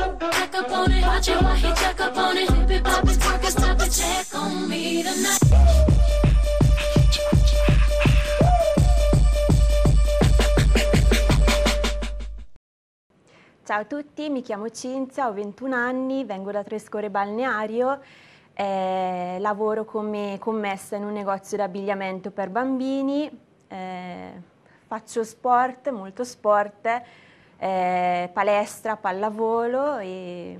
Back up on it, watch it while he check up on it. Flip it, pop it, twerk it, stop it, check on me tonight. Ciao a tutti, mi chiamo Cinzia, ho 21 anni, vengo da Trescore Balneario, eh, lavoro come commessa in un negozio di abbigliamento per bambini, eh, faccio sport, molto sport, eh, palestra, pallavolo e...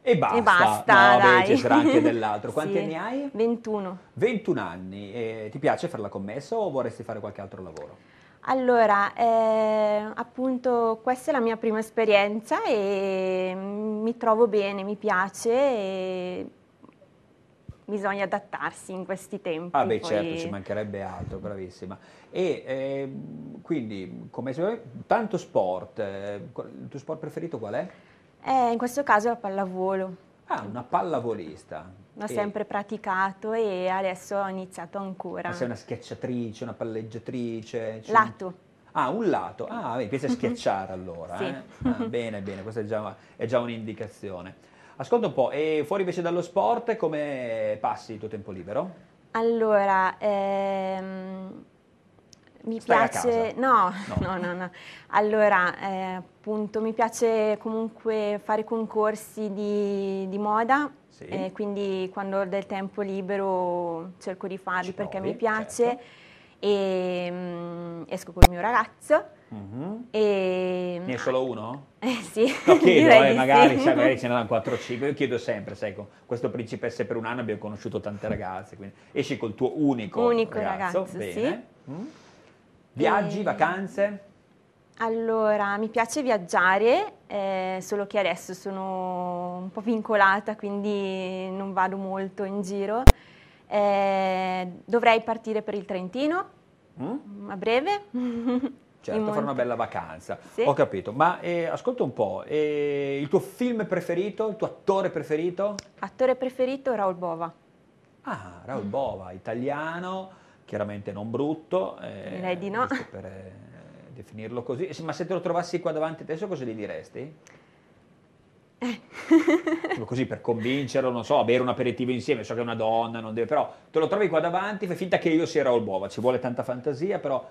E basta, e basta no, dai. Beh, ci anche dell'altro. Quanti sì. anni hai? 21. 21 anni. E ti piace fare la commessa o vorresti fare qualche altro lavoro? Allora, eh, appunto questa è la mia prima esperienza e mi trovo bene, mi piace e bisogna adattarsi in questi tempi. Ah beh poi... certo, ci mancherebbe altro, bravissima. E eh, quindi, come se... tanto sport, eh, il tuo sport preferito qual è? Eh, in questo caso la pallavolo. Ah, una pallavolista. L'ho e... sempre praticato e adesso ho iniziato ancora. Ma sei una schiacciatrice, una palleggiatrice? Cioè... Lato. Ah, un lato. Ah, mi piace schiacciare allora. Sì. Eh? Ah, bene, bene, questa è già, è già un'indicazione. Ascolta un po', e fuori invece dallo sport come passi il tuo tempo libero? Allora, ehm, mi Stai piace... No, no, no, no, no. Allora, eh, appunto, mi piace comunque fare concorsi di, di moda, sì. eh, quindi quando ho del tempo libero cerco di farli Ci perché provi, mi piace. Certo. E, ehm, esco col mio ragazzo. Mm-hmm. E... Ne è solo uno? Eh sì. No, chiedo, eh, magari, sì. sai, cioè, magari ce ne danno 4 o 5. Io chiedo sempre, sai, con questo principesse per un anno abbiamo conosciuto tante ragazze, quindi esci col tuo unico, unico ragazzo. ragazzo bene. Sì. Mm. Viaggi, e... vacanze? Allora, mi piace viaggiare, eh, solo che adesso sono un po' vincolata, quindi non vado molto in giro. Eh, dovrei partire per il Trentino Mm? A breve. Certo, fare una bella vacanza. Sì. Ho capito, ma eh, ascolta un po', eh, il tuo film preferito, il tuo attore preferito? Attore preferito Raul Bova. Ah, Raul mm. Bova, italiano, chiaramente non brutto. Eh, Direi di no. Per eh, definirlo così. Ma se te lo trovassi qua davanti adesso cosa gli diresti? Eh. Così per convincerlo, non so, a bere un aperitivo insieme, so che è una donna, non deve, però te lo trovi qua davanti, fai finta che io sia Raul Bova, ci vuole tanta fantasia, però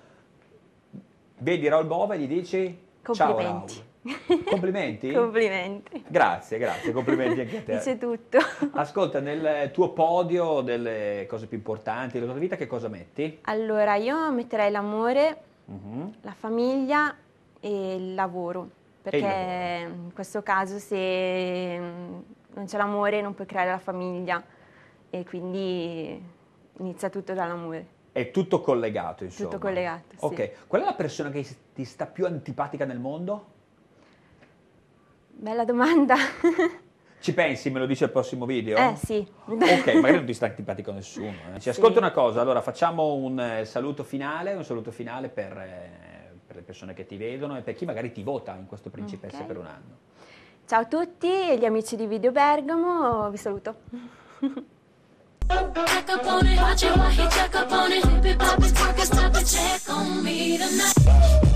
vedi Raul Bova e gli dici ciao Raul. Complimenti? complimenti. Grazie, grazie, complimenti anche a te. Dice tutto. Ascolta, nel tuo podio delle cose più importanti della tua vita che cosa metti? Allora, io metterei l'amore, uh-huh. la famiglia e il lavoro perché mm, in questo caso se mm, non c'è l'amore non puoi creare la famiglia e quindi inizia tutto dall'amore. È tutto collegato, insomma. Tutto collegato. Sì. Ok, qual è la persona che ti sta più antipatica nel mondo? Bella domanda. Ci pensi, me lo dice al prossimo video? Eh sì. Ok, magari non ti sta antipatico nessuno. Eh. Ci ascolta sì. una cosa, allora facciamo un eh, saluto finale, un saluto finale per... Eh, persone che ti vedono e per chi magari ti vota in questo Principessa okay. per un anno. Ciao a tutti e gli amici di Video Bergamo, vi saluto.